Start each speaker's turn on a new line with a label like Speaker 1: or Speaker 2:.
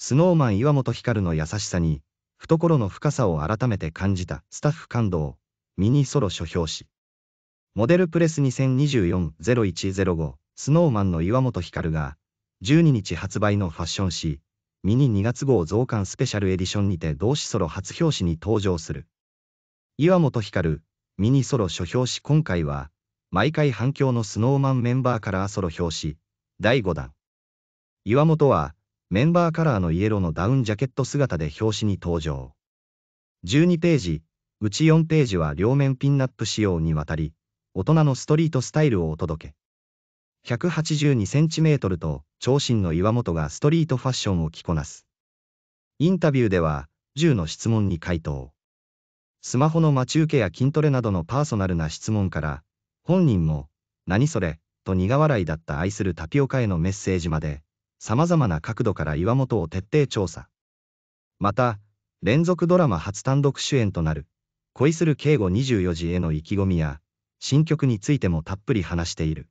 Speaker 1: スノーマン岩本光の優しさに、懐の深さを改めて感じたスタッフ感動、ミニソロ書評誌。モデルプレス2024-0105スノーマンの岩本光が、12日発売のファッション誌、ミニ2月号増刊スペシャルエディションにて同誌ソロ初表紙に登場する。岩本光、ミニソロ書評誌今回は、毎回反響のスノーマンメンバーからソロ表紙、第5弾。岩本は、メンバーカラーのイエローのダウンジャケット姿で表紙に登場。12ページ、うち4ページは両面ピンナップ仕様にわたり、大人のストリートスタイルをお届け。182cm と長身の岩本がストリートファッションを着こなす。インタビューでは、10の質問に回答。スマホの待ち受けや筋トレなどのパーソナルな質問から、本人も、何それ、と苦笑いだった愛するタピオカへのメッセージまで、様々な角度から岩本を徹底調査。また、連続ドラマ初単独主演となる、恋する敬語24時への意気込みや、新曲についてもたっぷり話している。